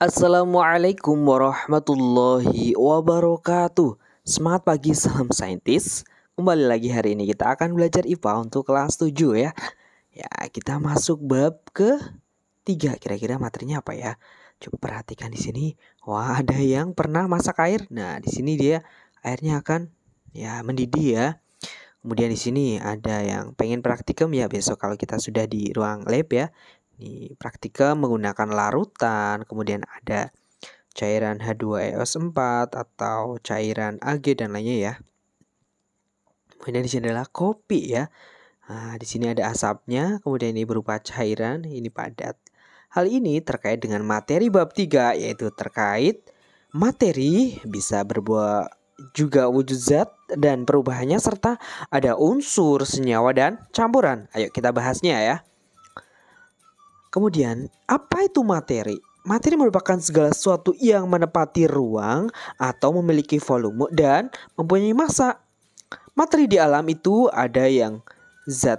Assalamualaikum warahmatullahi wabarakatuh Semangat pagi, salam saintis Kembali lagi hari ini kita akan belajar IPA untuk kelas 7 ya Ya, kita masuk bab ke 3 Kira-kira materinya apa ya? Coba perhatikan di sini Wah, ada yang pernah masak air Nah, di sini dia airnya akan ya mendidih ya Kemudian di sini ada yang pengen praktikum ya besok kalau kita sudah di ruang lab ya. Ini praktikum menggunakan larutan, kemudian ada cairan h 2 e o 4 atau cairan Ag dan lainnya ya. Kemudian di sini adalah kopi ya. Nah, di sini ada asapnya, kemudian ini berupa cairan, ini padat. Hal ini terkait dengan materi bab 3 yaitu terkait materi bisa berbuah juga wujud zat dan perubahannya serta ada unsur senyawa dan campuran. Ayo kita bahasnya ya. Kemudian, apa itu materi? Materi merupakan segala sesuatu yang menepati ruang atau memiliki volume dan mempunyai massa. Materi di alam itu ada yang zat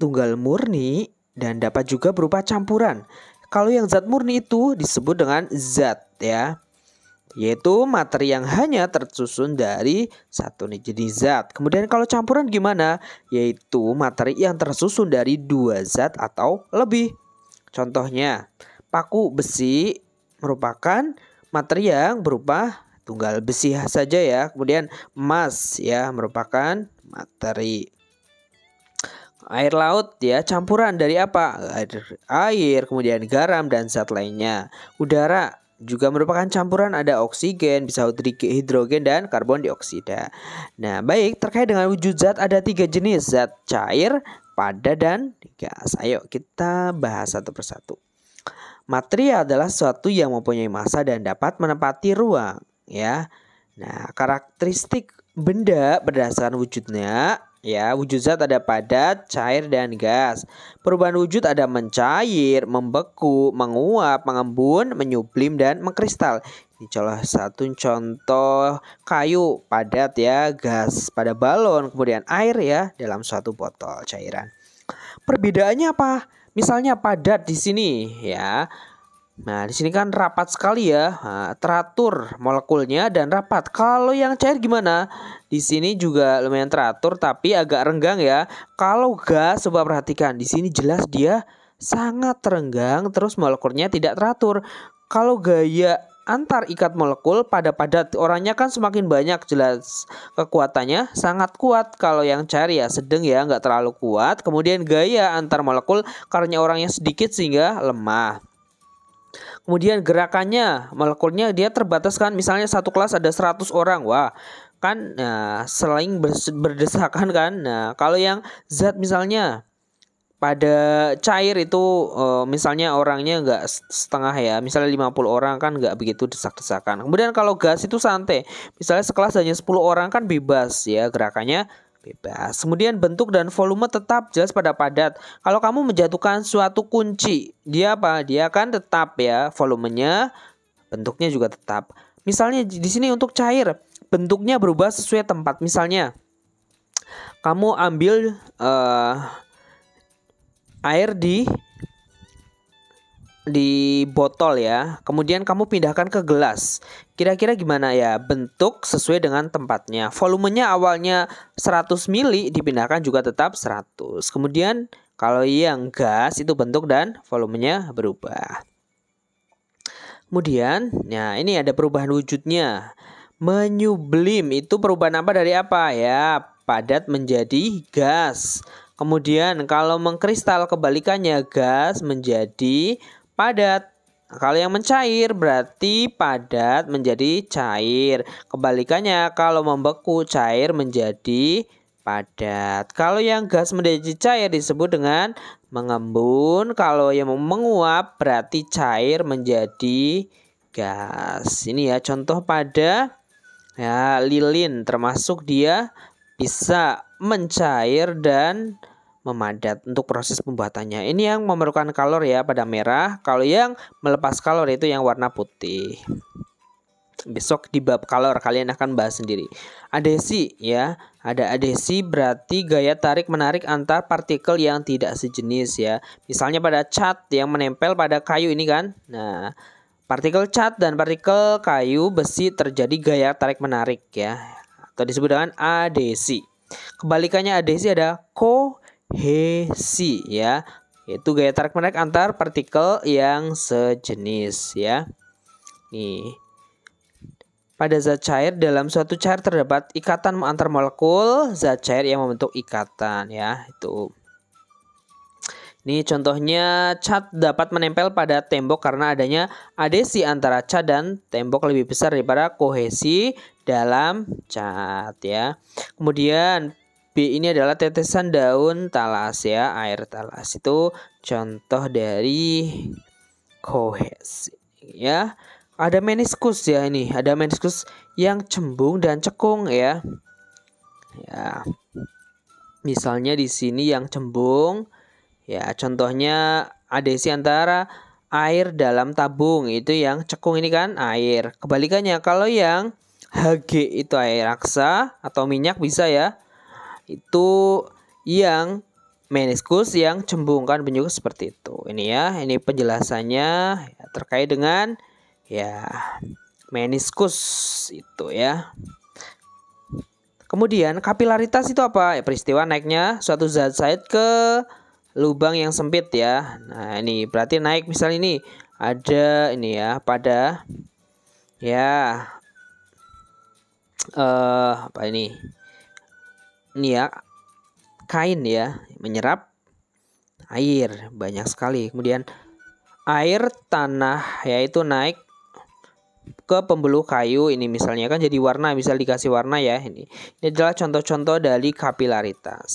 tunggal murni dan dapat juga berupa campuran. Kalau yang zat murni itu disebut dengan zat ya yaitu materi yang hanya tersusun dari satu jenis zat. Kemudian kalau campuran gimana? Yaitu materi yang tersusun dari dua zat atau lebih. Contohnya, paku besi merupakan materi yang berupa tunggal besi saja ya. Kemudian emas ya merupakan materi air laut ya campuran dari apa air, air kemudian garam dan zat lainnya udara juga merupakan campuran ada oksigen, bisa hidrogen dan karbon dioksida. Nah, baik terkait dengan wujud zat ada tiga jenis zat cair, pada dan gas. Ayo kita bahas satu persatu. Materi adalah sesuatu yang mempunyai massa dan dapat menempati ruang, ya. Nah, karakteristik benda berdasarkan wujudnya Ya, wujud zat ada padat, cair, dan gas. Perubahan wujud ada mencair, membeku, menguap, mengembun, menyublim, dan mengkristal. Ini salah satu contoh kayu padat ya, gas pada balon, kemudian air ya dalam suatu botol cairan. Perbedaannya apa? Misalnya padat di sini ya, Nah, di sini kan rapat sekali ya, nah, teratur molekulnya dan rapat. Kalau yang cair gimana? Di sini juga lumayan teratur tapi agak renggang ya. Kalau gas coba perhatikan, di sini jelas dia sangat renggang terus molekulnya tidak teratur. Kalau gaya antar ikat molekul pada padat orangnya kan semakin banyak jelas kekuatannya sangat kuat kalau yang cair ya sedang ya nggak terlalu kuat kemudian gaya antar molekul karena orangnya sedikit sehingga lemah Kemudian gerakannya, molekulnya dia terbatas kan. Misalnya satu kelas ada 100 orang. Wah, kan nah, selain berdesakan kan. Nah, kalau yang zat misalnya pada cair itu eh, misalnya orangnya nggak setengah ya misalnya 50 orang kan nggak begitu desak-desakan kemudian kalau gas itu santai misalnya sekelas hanya 10 orang kan bebas ya gerakannya bebas. Kemudian bentuk dan volume tetap jelas pada padat. Kalau kamu menjatuhkan suatu kunci, dia apa? Dia kan tetap ya volumenya, bentuknya juga tetap. Misalnya di sini untuk cair, bentuknya berubah sesuai tempat. Misalnya kamu ambil uh, air di di botol ya. Kemudian kamu pindahkan ke gelas. Kira-kira gimana ya bentuk sesuai dengan tempatnya. Volumenya awalnya 100 mili dipindahkan juga tetap 100. Kemudian kalau yang gas itu bentuk dan volumenya berubah. Kemudian, nah ini ada perubahan wujudnya. Menyublim itu perubahan apa dari apa ya? Padat menjadi gas. Kemudian kalau mengkristal kebalikannya gas menjadi padat kalau yang mencair berarti padat menjadi cair. Kebalikannya kalau membeku cair menjadi padat. Kalau yang gas menjadi cair disebut dengan mengembun. Kalau yang menguap berarti cair menjadi gas. Ini ya contoh pada ya lilin termasuk dia bisa mencair dan memadat untuk proses pembuatannya. Ini yang memerlukan kalor ya pada merah. Kalau yang melepas kalor itu yang warna putih. Besok di bab kalor kalian akan bahas sendiri. Adesi ya. Ada adesi berarti gaya tarik menarik antar partikel yang tidak sejenis ya. Misalnya pada cat yang menempel pada kayu ini kan. Nah, partikel cat dan partikel kayu besi terjadi gaya tarik menarik ya. Atau disebut dengan adesi. Kebalikannya adesi ada ko Kohesi ya itu gaya tarik menarik antar partikel yang sejenis ya nih pada zat cair dalam suatu cair terdapat ikatan antar molekul zat cair yang membentuk ikatan ya itu ini contohnya cat dapat menempel pada tembok karena adanya adesi antara cat dan tembok lebih besar daripada kohesi dalam cat ya. Kemudian B ini adalah tetesan daun talas ya, air talas itu contoh dari kohesi ya. Ada meniskus ya ini, ada meniskus yang cembung dan cekung ya. Ya. Misalnya di sini yang cembung ya, contohnya adesi antara air dalam tabung itu yang cekung ini kan air. Kebalikannya kalau yang HG itu air raksa atau minyak bisa ya itu yang meniskus yang cembung kan penyuka seperti itu ini ya ini penjelasannya ya, terkait dengan ya meniskus itu ya kemudian kapilaritas itu apa ya peristiwa naiknya suatu zat zat ke lubang yang sempit ya nah ini berarti naik misal ini ada ini ya pada ya eh uh, apa ini ini ya kain ya menyerap air banyak sekali. Kemudian air tanah yaitu naik ke pembuluh kayu ini misalnya kan jadi warna bisa dikasih warna ya ini. Ini adalah contoh-contoh dari kapilaritas.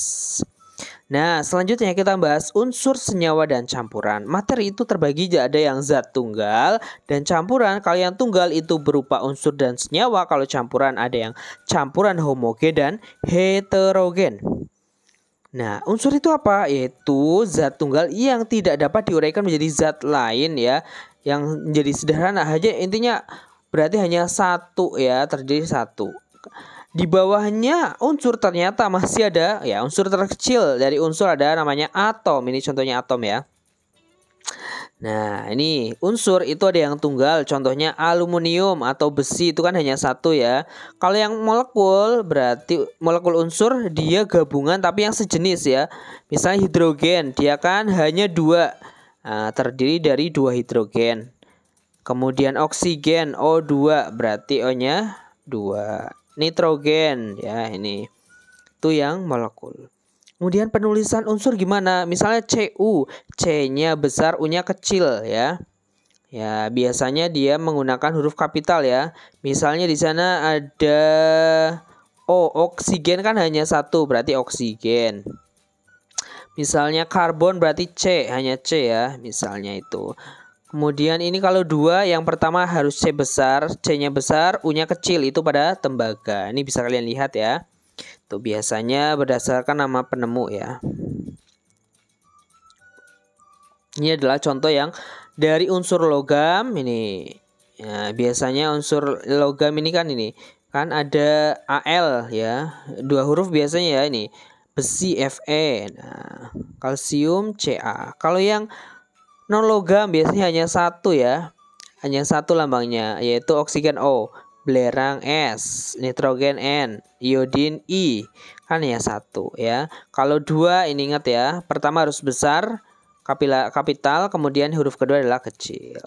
Nah, selanjutnya kita bahas unsur senyawa dan campuran. Materi itu terbagi ada yang zat tunggal dan campuran. Kalau yang tunggal itu berupa unsur dan senyawa, kalau campuran ada yang campuran homogen dan heterogen. Nah, unsur itu apa? Yaitu zat tunggal yang tidak dapat diuraikan menjadi zat lain ya, yang menjadi sederhana aja intinya berarti hanya satu ya, terjadi satu. Di bawahnya unsur ternyata masih ada ya unsur terkecil dari unsur ada namanya atom. Ini contohnya atom ya. Nah, ini unsur itu ada yang tunggal, contohnya aluminium atau besi itu kan hanya satu ya. Kalau yang molekul berarti molekul unsur dia gabungan tapi yang sejenis ya. Misalnya hidrogen, dia kan hanya dua, nah, terdiri dari dua hidrogen. Kemudian oksigen O2 berarti O-nya dua nitrogen ya ini itu yang molekul. Kemudian penulisan unsur gimana? Misalnya CU, C-nya besar, U-nya kecil ya. Ya, biasanya dia menggunakan huruf kapital ya. Misalnya di sana ada O, oksigen kan hanya satu, berarti oksigen. Misalnya karbon berarti C, hanya C ya, misalnya itu. Kemudian ini kalau dua, yang pertama harus C besar, C-nya besar, U-nya kecil, itu pada tembaga. Ini bisa kalian lihat ya. Itu biasanya berdasarkan nama penemu ya. Ini adalah contoh yang dari unsur logam ini. Ya, biasanya unsur logam ini kan ini kan ada AL ya. Dua huruf biasanya ya ini. Besi Fe, nah, kalsium Ca. Kalau yang Non logam biasanya hanya satu ya. Hanya satu lambangnya yaitu oksigen O, belerang S, nitrogen N, iodin I. Kan ya satu ya. Kalau dua ini ingat ya. Pertama harus besar kapila, kapital, kemudian huruf kedua adalah kecil.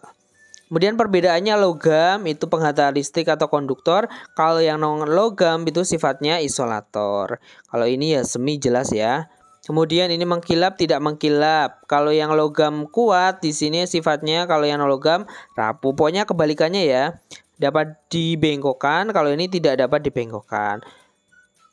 Kemudian perbedaannya logam itu penghantar listrik atau konduktor, kalau yang non logam itu sifatnya isolator. Kalau ini ya semi jelas ya. Kemudian ini mengkilap tidak mengkilap. Kalau yang logam kuat di sini sifatnya kalau yang logam rapuh. Pokoknya kebalikannya ya. Dapat dibengkokkan kalau ini tidak dapat dibengkokkan.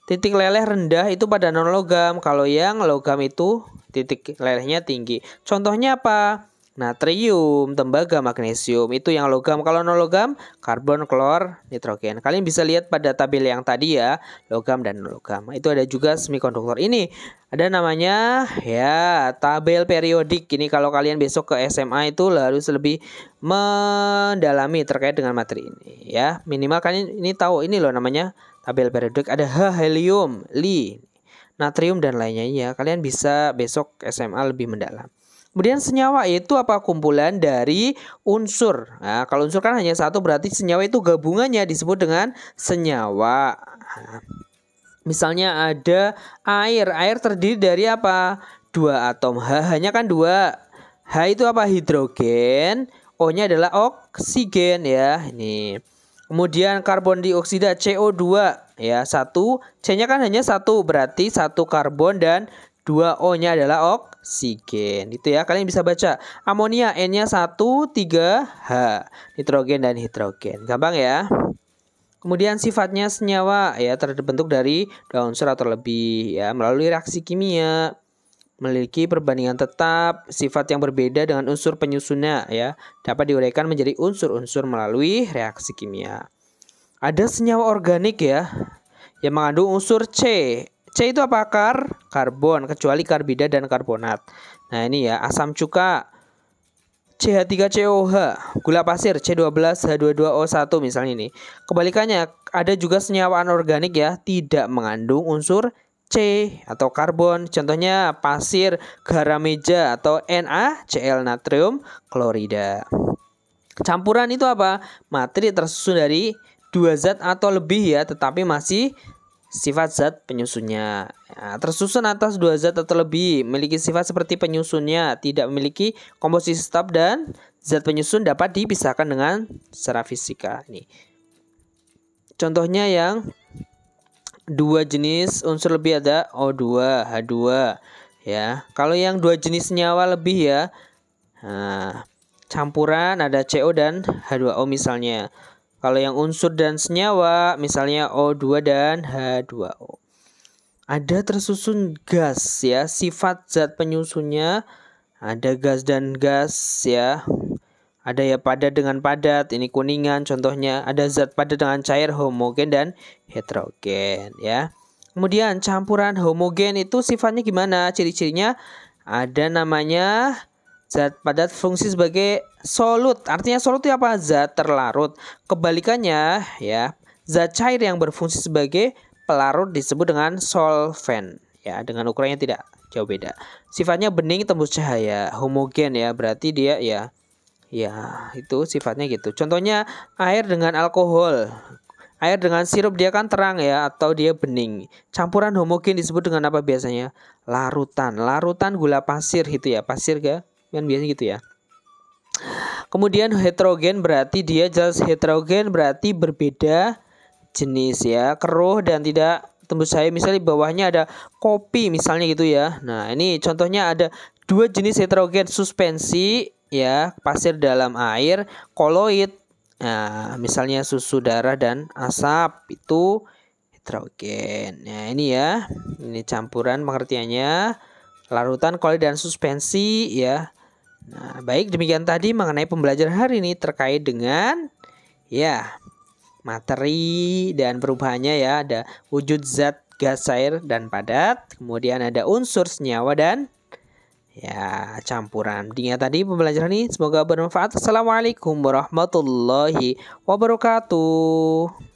Titik leleh rendah itu pada non logam. Kalau yang logam itu titik lelehnya tinggi. Contohnya apa? natrium, tembaga, magnesium. Itu yang logam. Kalau non logam, karbon, klor, nitrogen. Kalian bisa lihat pada tabel yang tadi ya, logam dan non logam. Itu ada juga semikonduktor. Ini ada namanya ya tabel periodik. Ini kalau kalian besok ke SMA itu harus lebih mendalami terkait dengan materi ini ya. Minimal kalian ini tahu ini loh namanya tabel periodik ada H helium, Li, natrium dan lainnya ya. Kalian bisa besok SMA lebih mendalam. Kemudian senyawa itu apa kumpulan dari unsur. Nah, kalau unsur kan hanya satu berarti senyawa itu gabungannya disebut dengan senyawa. Misalnya ada air, air terdiri dari apa? Dua atom H, hanya kan dua. H itu apa? Hidrogen, O-nya adalah oksigen ya. Ini. Kemudian karbon dioksida CO2 ya, satu. C-nya kan hanya satu, berarti satu karbon dan dua O-nya adalah oksigen oksigen. Itu ya, kalian bisa baca. Amonia N-nya 1, 3, H. Nitrogen dan hidrogen. Gampang ya. Kemudian sifatnya senyawa ya terbentuk dari daun surat atau lebih ya melalui reaksi kimia memiliki perbandingan tetap sifat yang berbeda dengan unsur penyusunnya ya dapat diuraikan menjadi unsur-unsur melalui reaksi kimia. Ada senyawa organik ya yang mengandung unsur C C itu apa? Kar karbon, kecuali karbida dan karbonat. Nah, ini ya, asam cuka CH3COH, gula pasir C12H22O1 misalnya ini. Kebalikannya, ada juga senyawaan organik ya, tidak mengandung unsur C atau karbon. Contohnya pasir, garam meja atau NaCl natrium klorida. Campuran itu apa? Materi tersusun dari dua zat atau lebih ya, tetapi masih sifat zat penyusunnya. Nah, tersusun atas dua zat atau lebih, memiliki sifat seperti penyusunnya, tidak memiliki komposisi tetap dan zat penyusun dapat dipisahkan dengan secara fisika. Ini. Contohnya yang dua jenis unsur lebih ada O2, H2 ya. Kalau yang dua jenis senyawa lebih ya. Nah, campuran ada CO dan H2O misalnya. Kalau yang unsur dan senyawa, misalnya O2 dan H2O. Ada tersusun gas ya, sifat zat penyusunnya ada gas dan gas ya. Ada ya padat dengan padat, ini kuningan contohnya. Ada zat padat dengan cair homogen dan heterogen ya. Kemudian campuran homogen itu sifatnya gimana? Ciri-cirinya ada namanya Zat padat fungsi sebagai solut. Artinya solut itu apa? Zat terlarut. Kebalikannya ya, zat cair yang berfungsi sebagai pelarut disebut dengan solven. Ya, dengan ukurannya tidak jauh beda. Sifatnya bening tembus cahaya, homogen ya, berarti dia ya ya itu sifatnya gitu. Contohnya air dengan alkohol. Air dengan sirup dia kan terang ya atau dia bening. Campuran homogen disebut dengan apa biasanya? Larutan. Larutan gula pasir itu ya, pasir ga? kan biasanya gitu ya kemudian heterogen berarti dia jelas heterogen berarti berbeda jenis ya keruh dan tidak tembus saya misalnya di bawahnya ada kopi misalnya gitu ya nah ini contohnya ada dua jenis heterogen suspensi ya pasir dalam air koloid nah misalnya susu darah dan asap itu heterogen nah ini ya ini campuran pengertiannya larutan koloid dan suspensi ya Nah, baik demikian tadi mengenai pembelajaran hari ini terkait dengan ya materi dan perubahannya ya ada wujud zat gas cair dan padat, kemudian ada unsur senyawa dan ya campuran. Demikian tadi pembelajaran ini semoga bermanfaat. Assalamualaikum warahmatullahi wabarakatuh.